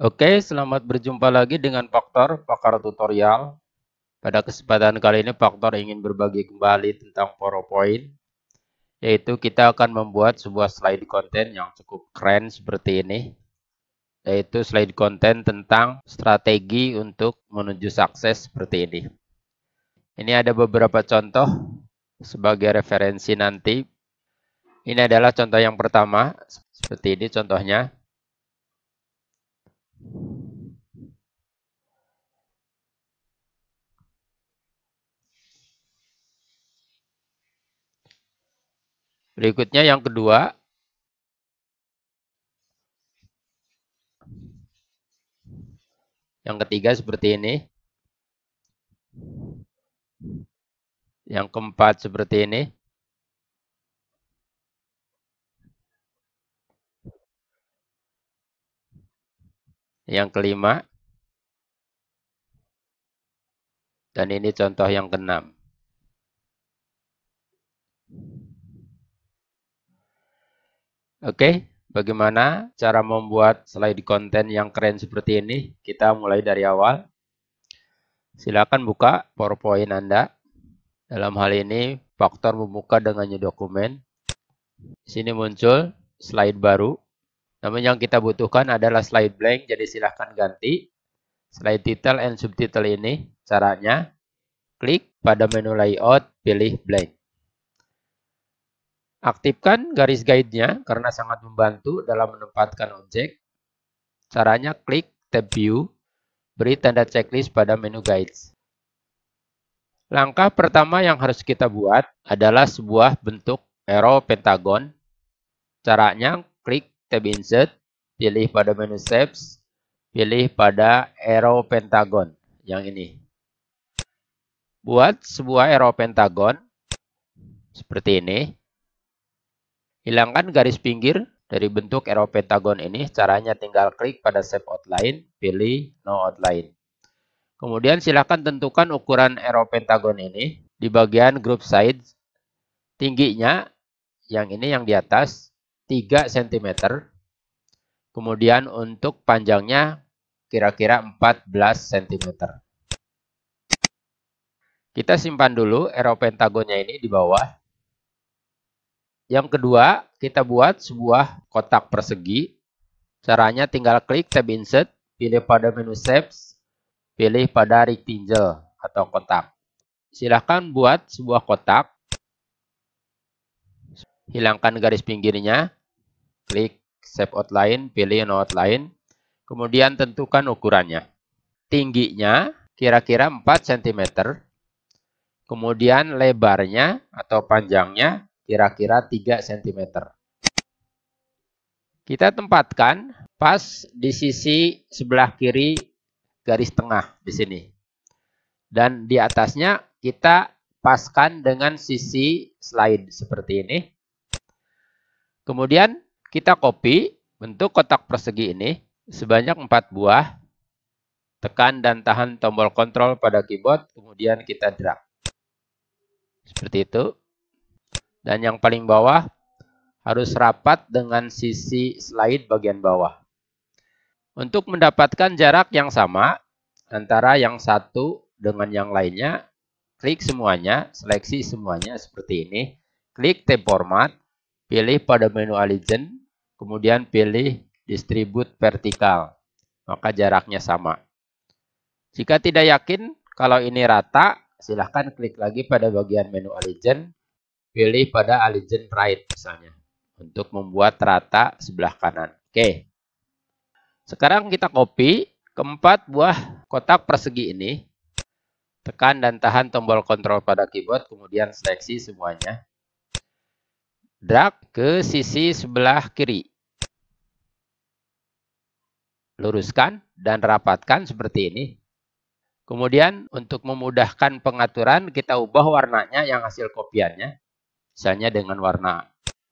Oke, selamat berjumpa lagi dengan Faktor, pakar tutorial. Pada kesempatan kali ini Faktor ingin berbagi kembali tentang PowerPoint, yaitu kita akan membuat sebuah slide konten yang cukup keren seperti ini, yaitu slide konten tentang strategi untuk menuju sukses seperti ini. Ini ada beberapa contoh sebagai referensi nanti. Ini adalah contoh yang pertama, seperti ini contohnya Berikutnya yang kedua. Yang ketiga seperti ini. Yang keempat seperti ini. Yang kelima. Dan ini contoh yang keenam. Oke, bagaimana cara membuat slide konten yang keren seperti ini? Kita mulai dari awal. Silakan buka PowerPoint Anda. Dalam hal ini, faktor membuka dengan new dokumen. Di sini muncul slide baru. Namun yang kita butuhkan adalah slide blank, jadi silahkan ganti. Slide title and subtitle ini caranya. Klik pada menu layout, pilih blank. Aktifkan garis guide-nya karena sangat membantu dalam menempatkan objek. Caranya klik tab view, beri tanda checklist pada menu guides. Langkah pertama yang harus kita buat adalah sebuah bentuk arrow pentagon. Caranya klik tab insert, pilih pada menu shapes, pilih pada arrow pentagon yang ini. Buat sebuah arrow pentagon seperti ini. Hilangkan garis pinggir dari bentuk arrow pentagon ini. Caranya tinggal klik pada shape outline, pilih no outline. Kemudian silakan tentukan ukuran arrow pentagon ini di bagian group size. Tingginya yang ini yang di atas 3 cm. Kemudian untuk panjangnya kira-kira 14 cm. Kita simpan dulu arrow pentagonnya ini di bawah. Yang kedua, kita buat sebuah kotak persegi. Caranya tinggal klik tab insert, pilih pada menu shapes, pilih pada rectangle atau kotak. Silahkan buat sebuah kotak. Hilangkan garis pinggirnya. Klik save outline, pilih no outline. Kemudian tentukan ukurannya. Tingginya kira-kira 4 cm. Kemudian lebarnya atau panjangnya kira-kira 3 cm. Kita tempatkan pas di sisi sebelah kiri garis tengah di sini. Dan di atasnya kita paskan dengan sisi slide seperti ini. Kemudian kita copy bentuk kotak persegi ini sebanyak 4 buah. Tekan dan tahan tombol kontrol pada keyboard, kemudian kita drag. Seperti itu. Dan yang paling bawah harus rapat dengan sisi slide bagian bawah. Untuk mendapatkan jarak yang sama antara yang satu dengan yang lainnya, klik semuanya, seleksi semuanya seperti ini. Klik tab format, pilih pada menu align, Kemudian pilih distribute vertikal. Maka jaraknya sama. Jika tidak yakin kalau ini rata, silahkan klik lagi pada bagian menu Allegiant. Pilih pada Allegiant Right misalnya. Untuk membuat rata sebelah kanan. Oke. Sekarang kita copy keempat buah kotak persegi ini. Tekan dan tahan tombol kontrol pada keyboard, kemudian seleksi semuanya. Drag ke sisi sebelah kiri luruskan dan rapatkan seperti ini. Kemudian untuk memudahkan pengaturan kita ubah warnanya yang hasil kopiannya. Misalnya dengan warna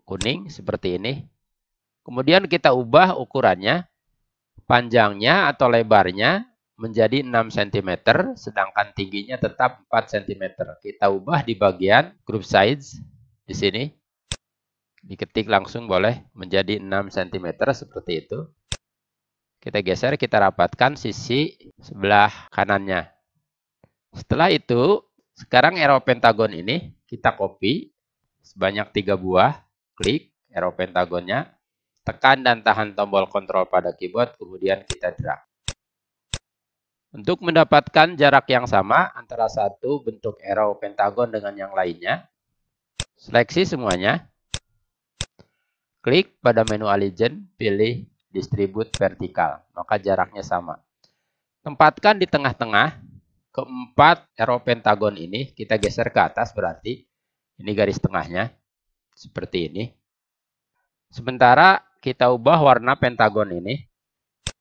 kuning seperti ini. Kemudian kita ubah ukurannya. Panjangnya atau lebarnya menjadi 6 cm sedangkan tingginya tetap 4 cm. Kita ubah di bagian group size di sini. Diketik langsung boleh menjadi 6 cm seperti itu. Kita geser, kita rapatkan sisi sebelah kanannya. Setelah itu, sekarang arrow pentagon ini kita copy sebanyak tiga buah. Klik arrow pentagonnya, tekan dan tahan tombol kontrol pada keyboard, kemudian kita drag. Untuk mendapatkan jarak yang sama antara satu bentuk arrow pentagon dengan yang lainnya, seleksi semuanya, klik pada menu Allegiant, pilih Distribut vertikal. Maka jaraknya sama. Tempatkan di tengah-tengah keempat arrow pentagon ini. Kita geser ke atas berarti. Ini garis tengahnya. Seperti ini. Sementara kita ubah warna pentagon ini.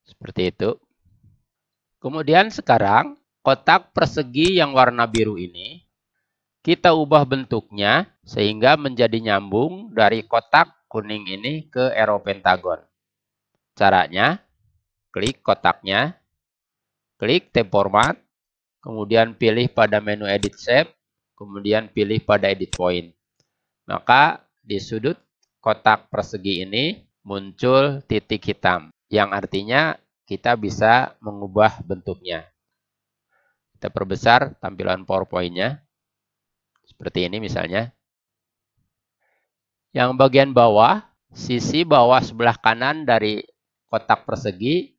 Seperti itu. Kemudian sekarang kotak persegi yang warna biru ini. Kita ubah bentuknya sehingga menjadi nyambung dari kotak kuning ini ke arrow pentagon. Caranya, klik kotaknya, klik tab format, kemudian pilih pada menu edit shape, kemudian pilih pada edit point. Maka di sudut kotak persegi ini muncul titik hitam, yang artinya kita bisa mengubah bentuknya. Kita perbesar tampilan powerpointnya Seperti ini misalnya. Yang bagian bawah, sisi bawah sebelah kanan dari kotak persegi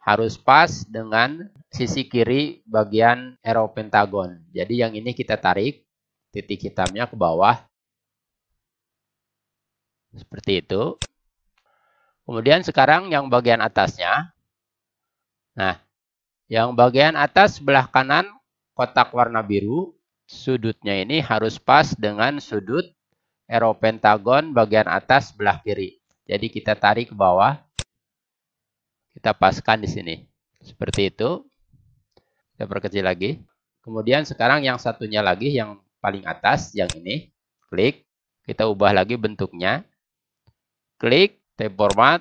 harus pas dengan sisi kiri bagian arrow pentagon. Jadi yang ini kita tarik titik hitamnya ke bawah. Seperti itu. Kemudian sekarang yang bagian atasnya. Nah, yang bagian atas sebelah kanan kotak warna biru, sudutnya ini harus pas dengan sudut arrow pentagon bagian atas sebelah kiri. Jadi kita tarik ke bawah kita paskan di sini. Seperti itu. Kita perkecil lagi. Kemudian sekarang yang satunya lagi, yang paling atas, yang ini. Klik. Kita ubah lagi bentuknya. Klik, tab format.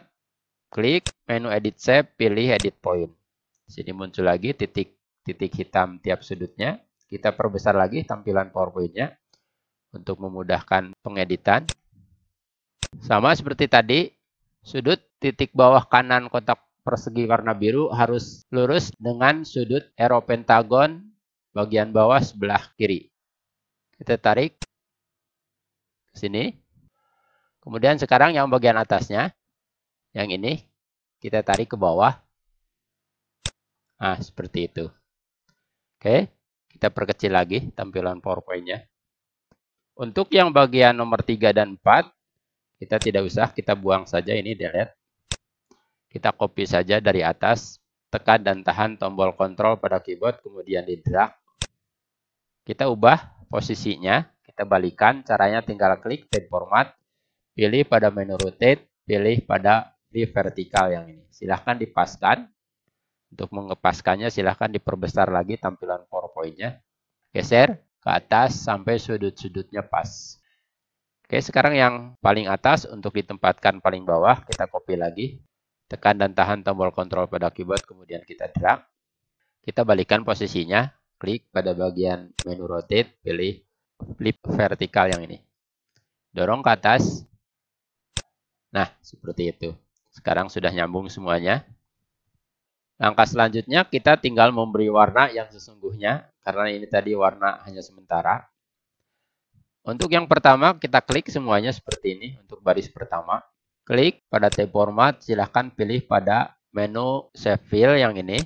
Klik, menu edit shape, pilih edit point. Sini muncul lagi titik titik hitam tiap sudutnya. Kita perbesar lagi tampilan powerpointnya. untuk memudahkan pengeditan. Sama seperti tadi, sudut titik bawah kanan kotak persegi warna biru harus lurus dengan sudut arrow pentagon bagian bawah sebelah kiri. Kita tarik ke sini. Kemudian sekarang yang bagian atasnya, yang ini, kita tarik ke bawah. Nah, seperti itu. Oke, kita perkecil lagi tampilan PowerPoint-nya. Untuk yang bagian nomor 3 dan 4, kita tidak usah, kita buang saja ini delete. Kita copy saja dari atas, tekan dan tahan tombol kontrol pada keyboard, kemudian di drag. Kita ubah posisinya, kita balikan, caranya tinggal klik tab format, pilih pada menu rotate, pilih pada di vertikal yang ini. Silahkan dipaskan. Untuk mengepaskannya silahkan diperbesar lagi tampilan PowerPoint-nya. Geser ke atas sampai sudut-sudutnya pas. Oke, sekarang yang paling atas untuk ditempatkan paling bawah, kita copy lagi tekan dan tahan tombol kontrol pada keyboard, kemudian kita drag. Kita balikan posisinya, klik pada bagian menu rotate, pilih flip vertikal yang ini. Dorong ke atas. Nah, seperti itu. Sekarang sudah nyambung semuanya. Langkah selanjutnya kita tinggal memberi warna yang sesungguhnya, karena ini tadi warna hanya sementara. Untuk yang pertama kita klik semuanya seperti ini untuk baris pertama. Klik pada tab format, silahkan pilih pada menu save file yang ini.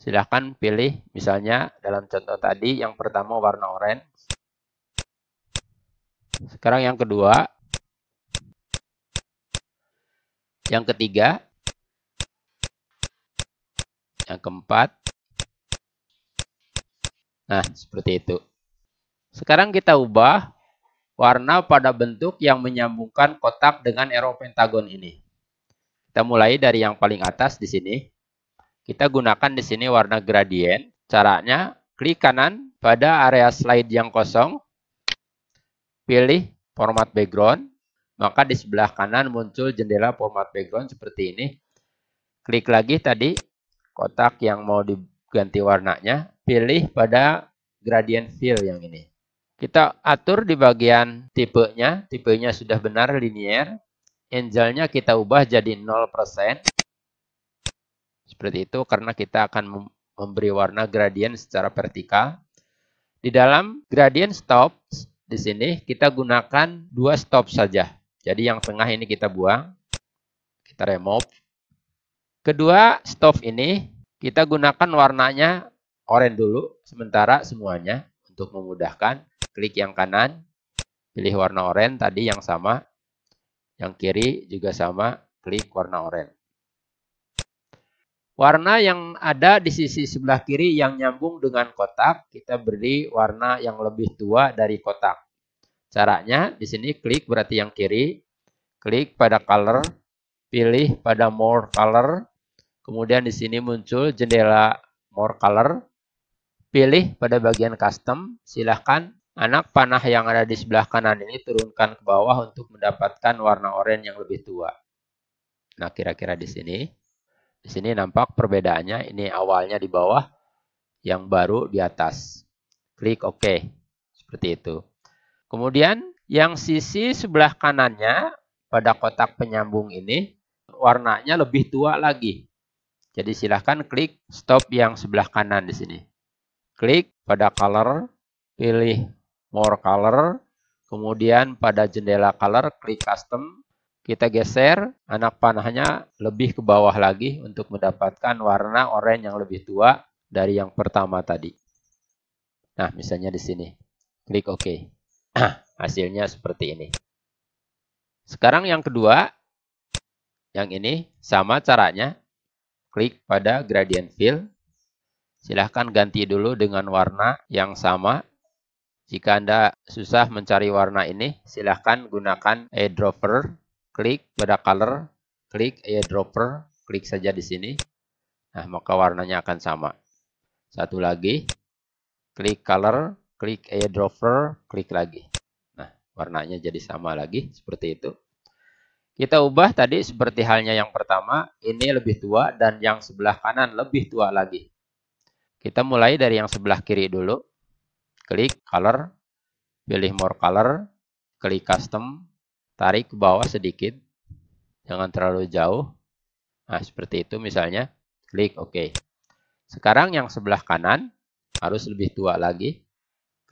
Silahkan pilih misalnya dalam contoh tadi yang pertama warna orange. Sekarang yang kedua. Yang ketiga. Yang keempat. Nah, seperti itu. Sekarang kita ubah warna pada bentuk yang menyambungkan kotak dengan arrow pentagon ini. Kita mulai dari yang paling atas di sini. Kita gunakan di sini warna gradient. Caranya, klik kanan pada area slide yang kosong. Pilih format background. Maka di sebelah kanan muncul jendela format background seperti ini. Klik lagi tadi kotak yang mau diganti warnanya. Pilih pada gradient fill yang ini. Kita atur di bagian tipenya, tipenya sudah benar linier. Angelnya kita ubah jadi 0%. Seperti itu karena kita akan memberi warna gradient secara vertikal. Di dalam gradient stop di sini kita gunakan dua stop saja. Jadi yang tengah ini kita buang, kita remove. Kedua stop ini kita gunakan warnanya oranye dulu sementara semuanya untuk memudahkan klik yang kanan, pilih warna oranye tadi yang sama. Yang kiri juga sama, klik warna oranye. Warna yang ada di sisi sebelah kiri yang nyambung dengan kotak, kita beri warna yang lebih tua dari kotak. Caranya, di sini klik berarti yang kiri, klik pada color, pilih pada more color, kemudian di sini muncul jendela more color, pilih pada bagian custom, silahkan Anak panah yang ada di sebelah kanan ini turunkan ke bawah untuk mendapatkan warna oranye yang lebih tua. Nah, kira-kira di sini. Di sini nampak perbedaannya. Ini awalnya di bawah, yang baru di atas. Klik OK. Seperti itu. Kemudian, yang sisi sebelah kanannya pada kotak penyambung ini, warnanya lebih tua lagi. Jadi, silahkan klik stop yang sebelah kanan di sini. Klik pada color, pilih more color, kemudian pada jendela color klik custom, kita geser anak panahnya lebih ke bawah lagi untuk mendapatkan warna oranye yang lebih tua dari yang pertama tadi. Nah, misalnya di sini. Klik OK. Hasilnya seperti ini. Sekarang yang kedua, yang ini sama caranya. Klik pada gradient fill. Silahkan ganti dulu dengan warna yang sama jika Anda susah mencari warna ini, silahkan gunakan eyedropper. Klik pada color, klik eyedropper, klik saja di sini. Nah, maka warnanya akan sama. Satu lagi, klik color, klik eyedropper, klik lagi. Nah, warnanya jadi sama lagi, seperti itu. Kita ubah tadi seperti halnya yang pertama, ini lebih tua dan yang sebelah kanan lebih tua lagi. Kita mulai dari yang sebelah kiri dulu klik color, pilih more color, klik custom, tarik ke bawah sedikit, jangan terlalu jauh. Nah, seperti itu misalnya, klik OK. Sekarang yang sebelah kanan harus lebih tua lagi,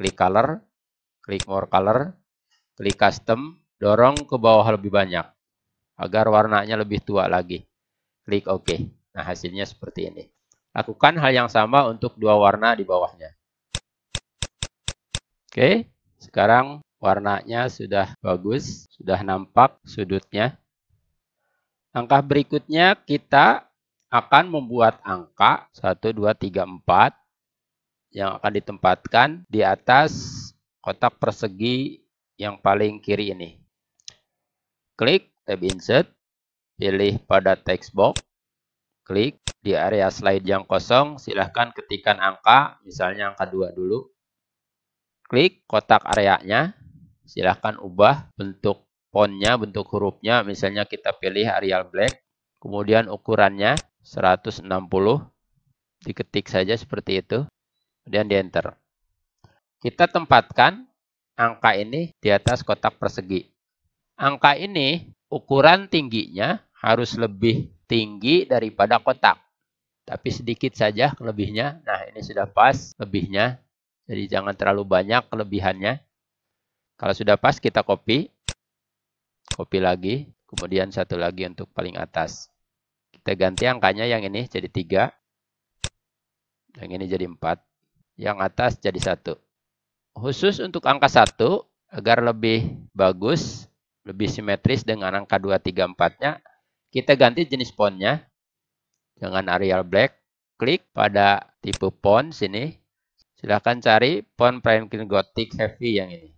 klik color, klik more color, klik custom, dorong ke bawah lebih banyak agar warnanya lebih tua lagi. Klik OK. Nah, hasilnya seperti ini. Lakukan hal yang sama untuk dua warna di bawahnya. Oke, sekarang warnanya sudah bagus, sudah nampak sudutnya. Langkah berikutnya kita akan membuat angka 1, 2, 3, 4 yang akan ditempatkan di atas kotak persegi yang paling kiri ini. Klik tab insert, pilih pada text box, klik di area slide yang kosong, silahkan ketikkan angka, misalnya angka 2 dulu. Klik kotak areanya, silahkan ubah bentuk fontnya, bentuk hurufnya. Misalnya kita pilih Arial Black, kemudian ukurannya 160, diketik saja seperti itu, kemudian di Enter. Kita tempatkan angka ini di atas kotak persegi. Angka ini ukuran tingginya harus lebih tinggi daripada kotak. Tapi sedikit saja lebihnya. Nah, ini sudah pas lebihnya jadi jangan terlalu banyak kelebihannya. Kalau sudah pas kita copy. Copy lagi. Kemudian satu lagi untuk paling atas. Kita ganti angkanya yang ini jadi 3. Yang ini jadi 4. Yang atas jadi satu. Khusus untuk angka satu agar lebih bagus, lebih simetris dengan angka 2, 3, 4-nya, kita ganti jenis nya. dengan Arial Black. Klik pada tipe font sini, silahkan cari font Franklin Gothic Heavy yang ini.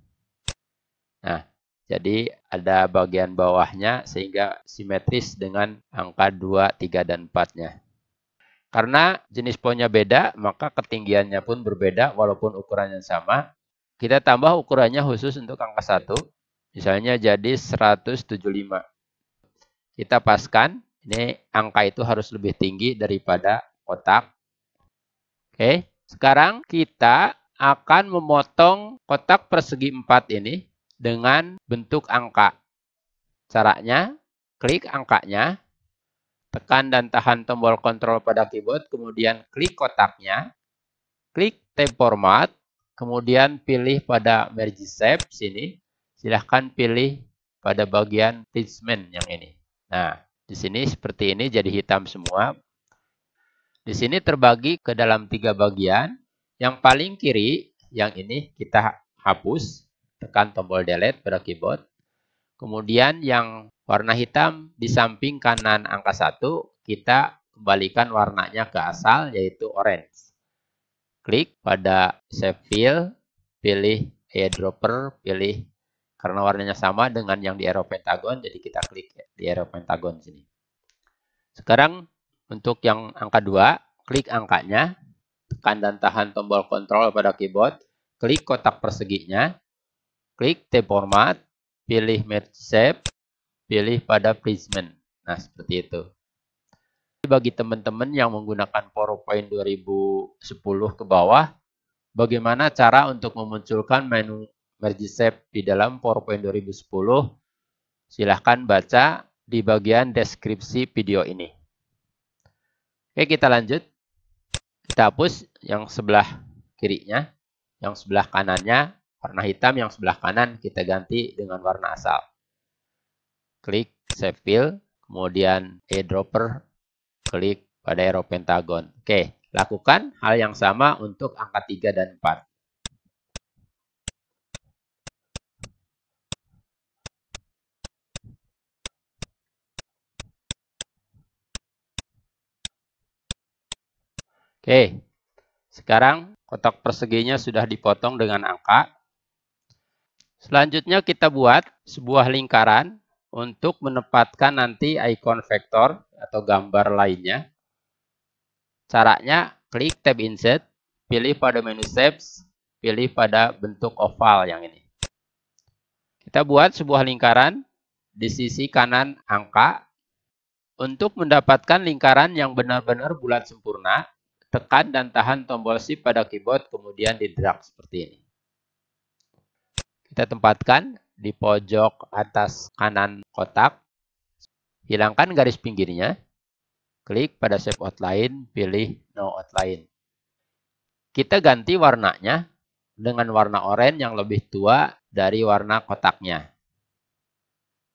Nah, jadi ada bagian bawahnya sehingga simetris dengan angka 2, 3, dan 4-nya. Karena jenis fontnya beda, maka ketinggiannya pun berbeda walaupun ukurannya sama. Kita tambah ukurannya khusus untuk angka 1, misalnya jadi 175. Kita paskan, ini angka itu harus lebih tinggi daripada kotak. Oke. Okay. Sekarang kita akan memotong kotak persegi 4 ini dengan bentuk angka. Caranya, klik angkanya, tekan dan tahan tombol kontrol pada keyboard, kemudian klik kotaknya, klik tab format, kemudian pilih pada merge shape sini. Silahkan pilih pada bagian placement e yang ini. Nah, di sini seperti ini jadi hitam semua. Di sini terbagi ke dalam tiga bagian. Yang paling kiri, yang ini kita hapus. Tekan tombol delete pada keyboard. Kemudian yang warna hitam di samping kanan angka 1, kita kembalikan warnanya ke asal, yaitu orange. Klik pada save fill, pilih eyedropper, pilih karena warnanya sama dengan yang di arrow pentagon jadi kita klik di arrow pentagon sini sekarang untuk yang angka 2, klik angkanya, tekan dan tahan tombol kontrol pada keyboard, klik kotak perseginya, klik tab format, pilih match shape, pilih pada placement. Nah, seperti itu. Bagi teman-teman yang menggunakan PowerPoint 2010 ke bawah, bagaimana cara untuk memunculkan menu merge shape di dalam PowerPoint 2010? Silahkan baca di bagian deskripsi video ini. Oke, kita lanjut. Kita hapus yang sebelah kirinya, yang sebelah kanannya warna hitam, yang sebelah kanan kita ganti dengan warna asal. Klik save fill, kemudian eyedropper, klik pada arrow pentagon. Oke, lakukan hal yang sama untuk angka 3 dan 4. Oke, sekarang kotak perseginya sudah dipotong dengan angka. Selanjutnya kita buat sebuah lingkaran untuk menempatkan nanti ikon vektor atau gambar lainnya. Caranya klik tab insert, pilih pada menu shapes, pilih pada bentuk oval yang ini. Kita buat sebuah lingkaran di sisi kanan angka. Untuk mendapatkan lingkaran yang benar-benar bulat sempurna, tekan dan tahan tombol shift pada keyboard kemudian di drag seperti ini. Kita tempatkan di pojok atas kanan kotak. Hilangkan garis pinggirnya. Klik pada shape outline, pilih no outline. Kita ganti warnanya dengan warna oranye yang lebih tua dari warna kotaknya.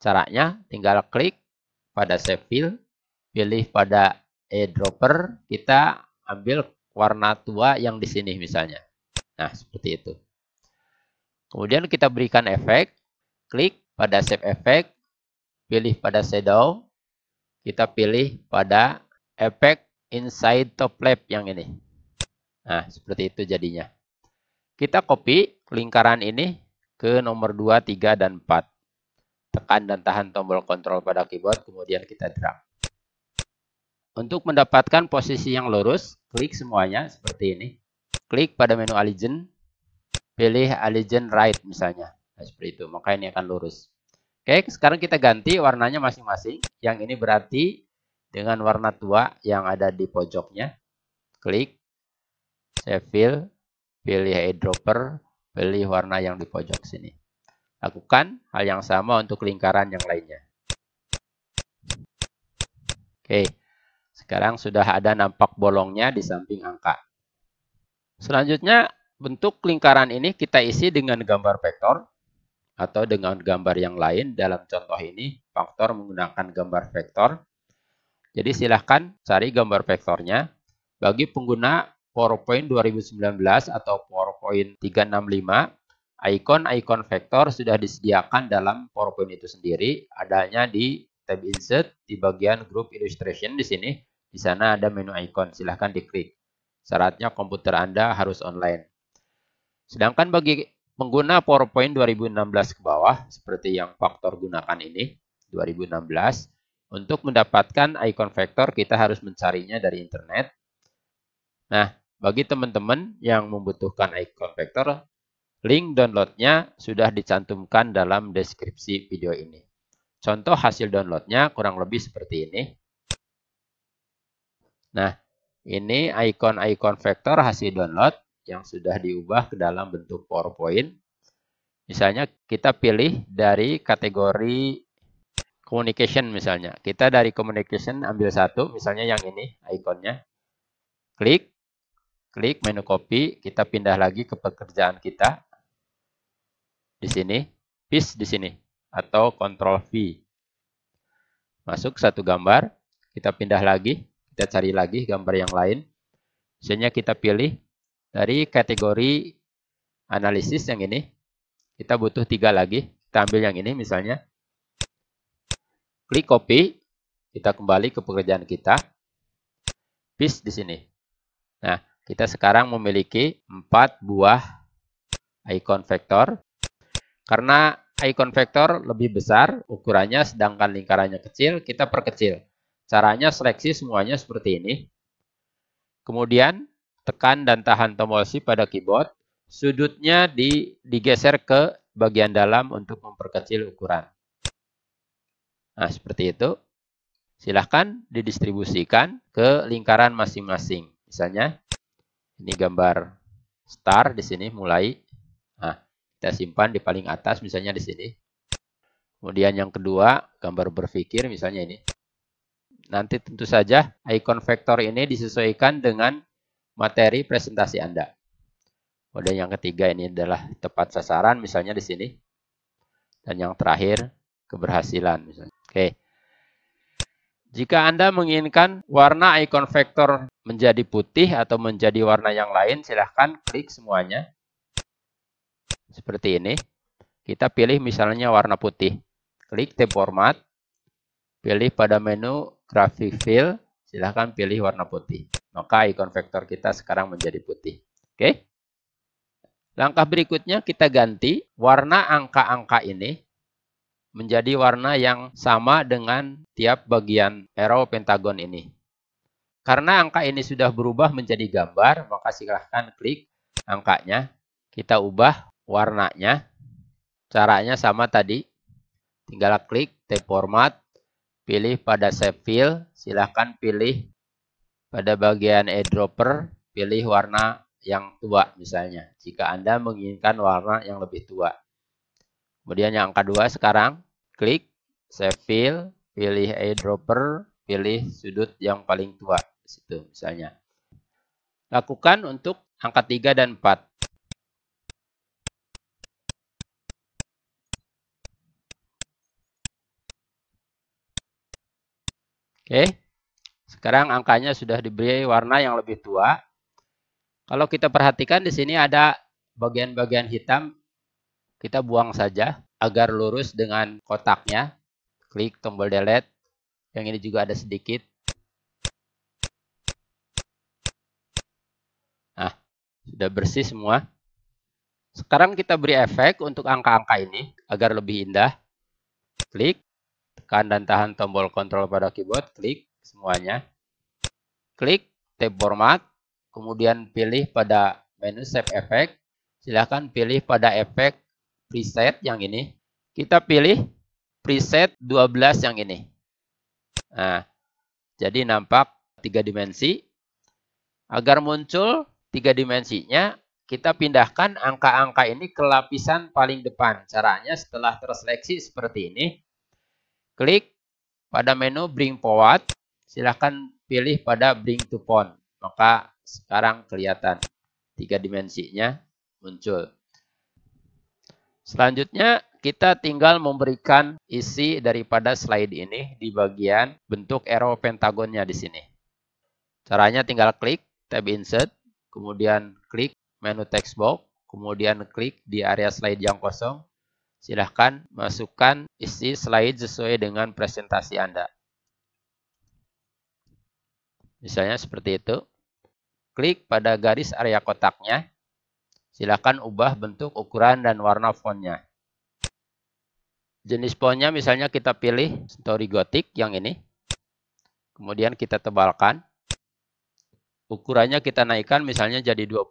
Caranya tinggal klik pada shape fill, pilih pada eyedropper, kita ambil warna tua yang di sini misalnya. Nah, seperti itu. Kemudian kita berikan efek, klik pada save effect, pilih pada shadow, kita pilih pada efek inside top left yang ini. Nah, seperti itu jadinya. Kita copy lingkaran ini ke nomor 2, 3, dan 4. Tekan dan tahan tombol control pada keyboard, kemudian kita drag. Untuk mendapatkan posisi yang lurus, klik semuanya seperti ini. Klik pada menu Align, pilih Align Right misalnya. Nah, seperti itu, maka ini akan lurus. Oke, sekarang kita ganti warnanya masing-masing. Yang ini berarti dengan warna tua yang ada di pojoknya. Klik, save fill, pilih eyedropper, pilih warna yang di pojok sini. Lakukan hal yang sama untuk lingkaran yang lainnya. Oke. Sekarang sudah ada nampak bolongnya di samping angka. Selanjutnya, bentuk lingkaran ini kita isi dengan gambar vektor atau dengan gambar yang lain. Dalam contoh ini, faktor menggunakan gambar vektor. Jadi silahkan cari gambar vektornya. Bagi pengguna PowerPoint 2019 atau PowerPoint 365, icon-icon vektor sudah disediakan dalam PowerPoint itu sendiri, adanya di tab Insert di bagian Group Illustration di sini. Di sana ada menu icon, silahkan diklik. Syaratnya komputer Anda harus online. Sedangkan bagi pengguna PowerPoint 2016 ke bawah, seperti yang faktor gunakan ini, 2016, untuk mendapatkan icon vektor, kita harus mencarinya dari internet. Nah, bagi teman-teman yang membutuhkan icon vektor, link downloadnya sudah dicantumkan dalam deskripsi video ini. Contoh hasil downloadnya kurang lebih seperti ini. Nah, ini icon-icon vektor hasil download yang sudah diubah ke dalam bentuk PowerPoint. Misalnya kita pilih dari kategori communication misalnya. Kita dari communication ambil satu, misalnya yang ini ikonnya. Klik, klik menu copy, kita pindah lagi ke pekerjaan kita. Di sini, paste di sini, atau control V. Masuk satu gambar, kita pindah lagi, kita cari lagi gambar yang lain. Misalnya kita pilih dari kategori analisis yang ini. Kita butuh tiga lagi. Kita ambil yang ini misalnya. Klik copy. Kita kembali ke pekerjaan kita. Paste di sini. Nah, kita sekarang memiliki empat buah icon vector. Karena icon vector lebih besar ukurannya sedangkan lingkarannya kecil, kita perkecil. Caranya seleksi semuanya seperti ini. Kemudian tekan dan tahan tombol shift pada keyboard. Sudutnya di, digeser ke bagian dalam untuk memperkecil ukuran. Nah, seperti itu. Silahkan didistribusikan ke lingkaran masing-masing. Misalnya, ini gambar star di sini mulai. Nah, kita simpan di paling atas misalnya di sini. Kemudian yang kedua, gambar berpikir misalnya ini. Nanti tentu saja icon vektor ini disesuaikan dengan materi presentasi Anda. Kemudian yang ketiga ini adalah tepat sasaran misalnya di sini. Dan yang terakhir keberhasilan misalnya. Oke. Jika Anda menginginkan warna ikon vektor menjadi putih atau menjadi warna yang lain, silahkan klik semuanya. Seperti ini. Kita pilih misalnya warna putih. Klik tab format, Pilih pada menu graphic fill, silahkan pilih warna putih. Maka ikon vektor kita sekarang menjadi putih. Oke. Langkah berikutnya kita ganti warna angka-angka ini menjadi warna yang sama dengan tiap bagian arrow pentagon ini. Karena angka ini sudah berubah menjadi gambar, maka silahkan klik angkanya. Kita ubah warnanya. Caranya sama tadi. Tinggal klik tab format, pilih pada save fill, silahkan pilih pada bagian eyedropper, pilih warna yang tua misalnya, jika Anda menginginkan warna yang lebih tua. Kemudian yang kedua sekarang, klik save fill, pilih eyedropper, pilih sudut yang paling tua, situ misalnya. Lakukan untuk angka 3 dan 4. Oke. Sekarang angkanya sudah diberi warna yang lebih tua. Kalau kita perhatikan di sini ada bagian-bagian hitam. Kita buang saja agar lurus dengan kotaknya. Klik tombol delete. Yang ini juga ada sedikit. Nah, sudah bersih semua. Sekarang kita beri efek untuk angka-angka ini agar lebih indah. Klik tekan dan tahan tombol kontrol pada keyboard, klik semuanya. Klik tab format, kemudian pilih pada menu save effect. Silahkan pilih pada efek preset yang ini. Kita pilih preset 12 yang ini. Nah, jadi nampak tiga dimensi. Agar muncul tiga dimensinya, kita pindahkan angka-angka ini ke lapisan paling depan. Caranya setelah terseleksi seperti ini, Klik pada menu Bring Forward, silahkan pilih pada Bring to Phone. Maka sekarang kelihatan tiga dimensinya muncul. Selanjutnya, kita tinggal memberikan isi daripada slide ini di bagian bentuk arrow pentagonnya di sini. Caranya tinggal klik tab insert, kemudian klik menu text box, kemudian klik di area slide yang kosong, Silahkan masukkan isi slide sesuai dengan presentasi Anda. Misalnya seperti itu. Klik pada garis area kotaknya. Silahkan ubah bentuk, ukuran, dan warna fontnya. Jenis fontnya misalnya kita pilih Story Gothic yang ini. Kemudian kita tebalkan. Ukurannya kita naikkan misalnya jadi 20.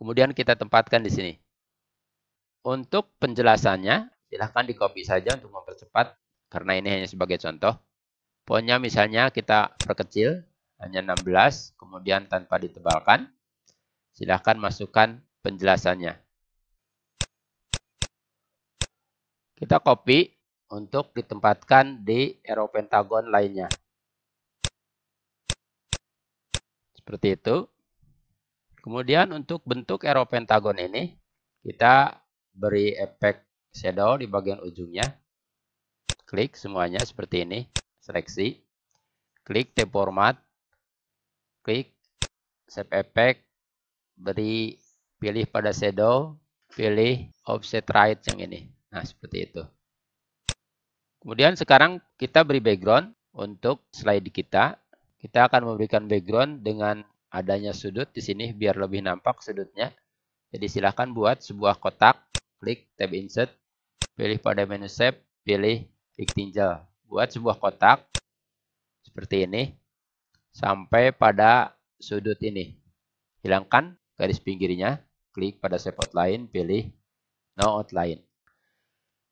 Kemudian kita tempatkan di sini. Untuk penjelasannya, silahkan di copy saja untuk mempercepat, karena ini hanya sebagai contoh. Pohonnya misalnya kita perkecil, hanya 16, kemudian tanpa ditebalkan. Silahkan masukkan penjelasannya. Kita copy untuk ditempatkan di arrow pentagon lainnya. Seperti itu. Kemudian untuk bentuk arrow pentagon ini, kita beri efek shadow di bagian ujungnya. Klik semuanya seperti ini, seleksi. Klik tab format. Klik save effect. Beri pilih pada shadow, pilih offset right yang ini. Nah, seperti itu. Kemudian sekarang kita beri background untuk slide kita. Kita akan memberikan background dengan adanya sudut di sini biar lebih nampak sudutnya. Jadi silahkan buat sebuah kotak klik tab insert, pilih pada menu shape, pilih klik tinjal. Buat sebuah kotak seperti ini sampai pada sudut ini. Hilangkan garis pinggirnya, klik pada shape outline, pilih no outline.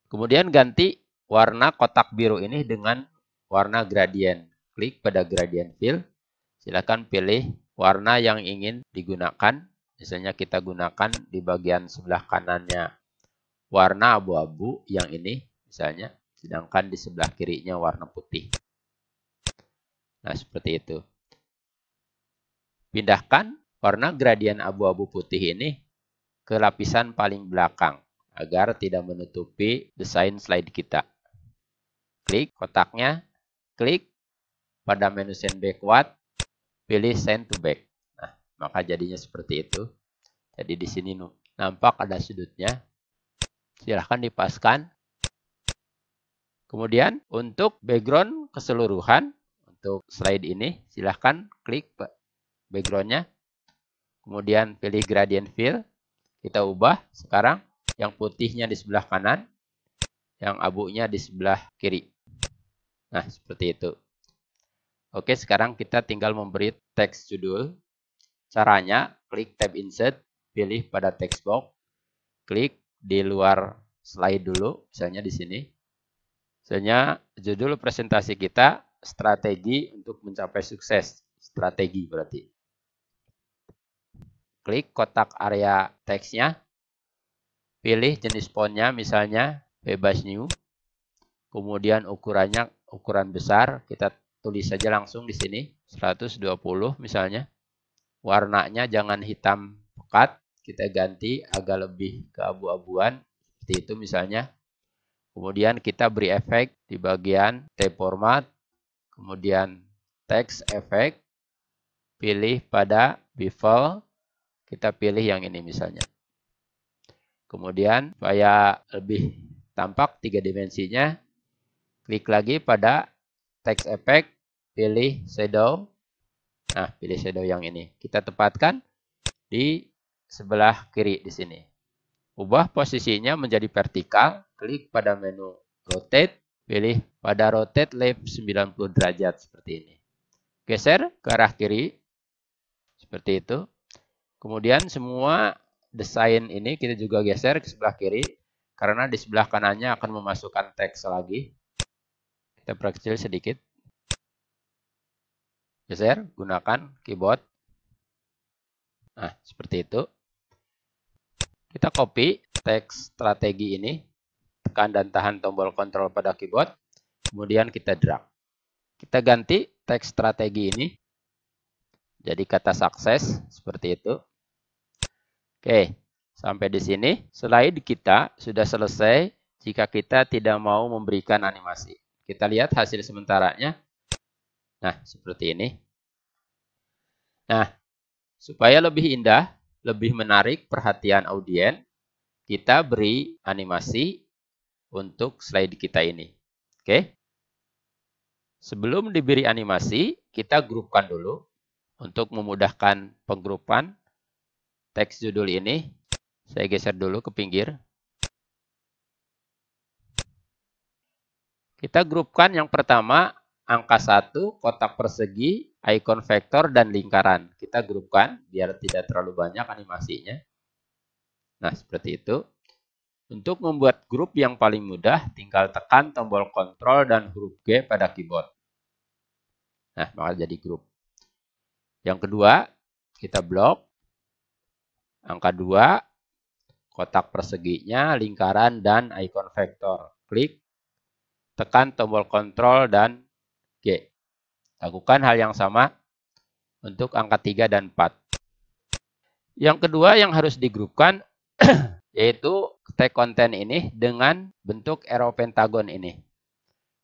Kemudian ganti warna kotak biru ini dengan warna gradient. Klik pada gradient fill, silakan pilih warna yang ingin digunakan. Misalnya kita gunakan di bagian sebelah kanannya warna abu-abu yang ini misalnya, sedangkan di sebelah kirinya warna putih. Nah, seperti itu. Pindahkan warna gradien abu-abu putih ini ke lapisan paling belakang agar tidak menutupi desain slide kita. Klik kotaknya, klik pada menu send backward, pilih send to back. Nah, maka jadinya seperti itu. Jadi di sini nampak ada sudutnya, silahkan dipaskan. Kemudian untuk background keseluruhan, untuk slide ini silahkan klik backgroundnya. Kemudian pilih gradient fill. Kita ubah sekarang yang putihnya di sebelah kanan, yang abunya di sebelah kiri. Nah, seperti itu. Oke, sekarang kita tinggal memberi teks judul. Caranya, klik tab insert, pilih pada text box, klik di luar slide dulu, misalnya di sini. Misalnya judul presentasi kita strategi untuk mencapai sukses, strategi berarti. Klik kotak area teksnya, pilih jenis fontnya misalnya bebas new, kemudian ukurannya ukuran besar, kita tulis saja langsung di sini 120 misalnya. Warnanya jangan hitam pekat, kita ganti agak lebih ke abu-abuan seperti itu misalnya. Kemudian kita beri efek di bagian T format, kemudian text efek, pilih pada bevel, kita pilih yang ini misalnya. Kemudian supaya lebih tampak tiga dimensinya, klik lagi pada text effect, pilih shadow. Nah, pilih shadow yang ini. Kita tempatkan di sebelah kiri di sini. Ubah posisinya menjadi vertikal, klik pada menu rotate, pilih pada rotate left 90 derajat seperti ini. Geser ke arah kiri, seperti itu. Kemudian semua desain ini kita juga geser ke sebelah kiri, karena di sebelah kanannya akan memasukkan teks lagi. Kita perkecil sedikit. Geser, gunakan keyboard. Nah, seperti itu. Kita copy teks strategi ini, tekan dan tahan tombol kontrol pada keyboard, kemudian kita drag. Kita ganti teks strategi ini jadi kata sukses seperti itu. Oke, sampai di sini slide kita sudah selesai jika kita tidak mau memberikan animasi. Kita lihat hasil sementaranya. Nah, seperti ini. Nah, supaya lebih indah, lebih menarik perhatian audiens, kita beri animasi untuk slide kita ini. Oke. Sebelum diberi animasi, kita grupkan dulu untuk memudahkan penggrupan teks judul ini. Saya geser dulu ke pinggir. Kita grupkan yang pertama angka 1, kotak persegi, ikon vektor, dan lingkaran. Kita grupkan biar tidak terlalu banyak animasinya. Nah, seperti itu. Untuk membuat grup yang paling mudah, tinggal tekan tombol Ctrl dan huruf G pada keyboard. Nah, maka jadi grup. Yang kedua, kita blok. Angka 2, kotak perseginya, lingkaran, dan ikon vektor. Klik, tekan tombol Ctrl dan Lakukan hal yang sama untuk angka 3 dan 4. Yang kedua yang harus digrupkan yaitu tag konten ini dengan bentuk arrow pentagon ini.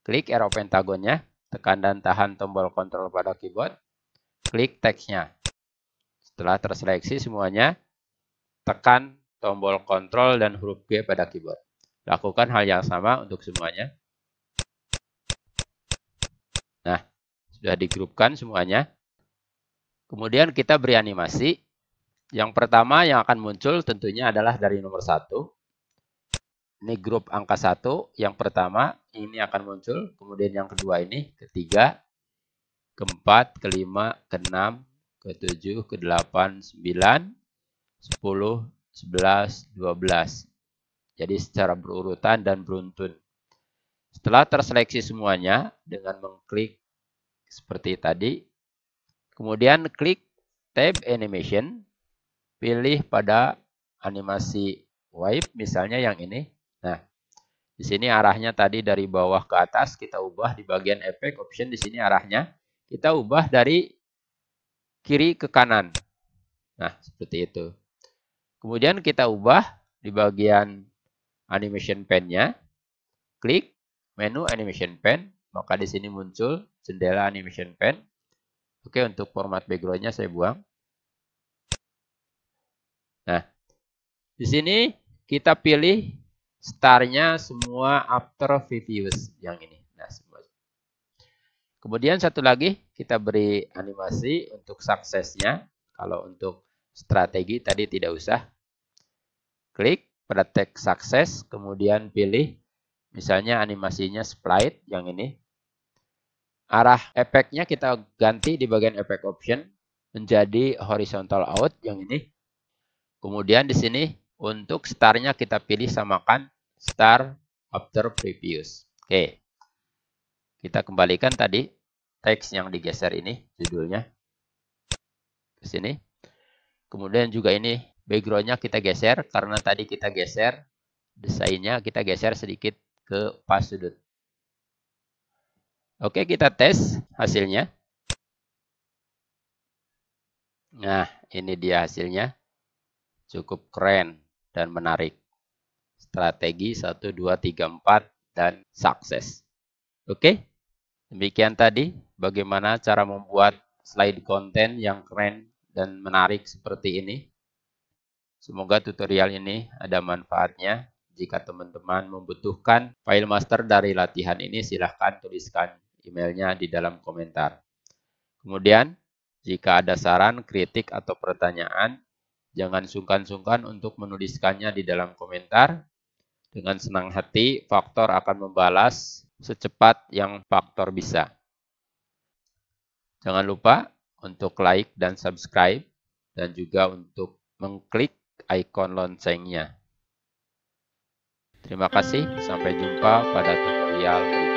Klik arrow pentagonnya, tekan dan tahan tombol kontrol pada keyboard, klik teksnya. Setelah terseleksi semuanya, tekan tombol kontrol dan huruf G pada keyboard. Lakukan hal yang sama untuk semuanya. Sudah digrupkan semuanya. Kemudian kita beri animasi. Yang pertama yang akan muncul tentunya adalah dari nomor satu. Ini grup angka satu. Yang pertama ini akan muncul. Kemudian yang kedua ini, ketiga, keempat, kelima, keenam, ketujuh, kedelapan, sembilan, sepuluh, sebelas, dua belas. Jadi secara berurutan dan beruntun. Setelah terseleksi semuanya, dengan mengklik seperti tadi. Kemudian klik tab animation, pilih pada animasi wipe misalnya yang ini. Nah, di sini arahnya tadi dari bawah ke atas kita ubah di bagian efek option di sini arahnya kita ubah dari kiri ke kanan. Nah, seperti itu. Kemudian kita ubah di bagian animation pen-nya. Klik menu animation pen, maka di sini muncul jendela animation pen. Oke, untuk format backgroundnya saya buang. Nah, di sini kita pilih starnya semua after previous yang ini. Nah, semua. Kemudian satu lagi kita beri animasi untuk suksesnya. Kalau untuk strategi tadi tidak usah. Klik pada tag sukses, kemudian pilih misalnya animasinya split yang ini. Arah efeknya kita ganti di bagian efek option menjadi horizontal out yang ini. Kemudian di sini untuk startnya kita pilih samakan start after previous. Oke. Kita kembalikan tadi teks yang digeser ini judulnya ke sini. Kemudian juga ini backgroundnya kita geser karena tadi kita geser desainnya kita geser sedikit ke pas sudut. Oke, kita tes hasilnya. Nah, ini dia hasilnya. Cukup keren dan menarik. Strategi 1, 2, 3, 4, dan sukses. Oke, demikian tadi bagaimana cara membuat slide konten yang keren dan menarik seperti ini. Semoga tutorial ini ada manfaatnya. Jika teman-teman membutuhkan file master dari latihan ini, silahkan tuliskan emailnya di dalam komentar. Kemudian, jika ada saran, kritik, atau pertanyaan, jangan sungkan-sungkan untuk menuliskannya di dalam komentar. Dengan senang hati, faktor akan membalas secepat yang faktor bisa. Jangan lupa untuk like dan subscribe, dan juga untuk mengklik ikon loncengnya. Terima kasih, sampai jumpa pada tutorial berikutnya.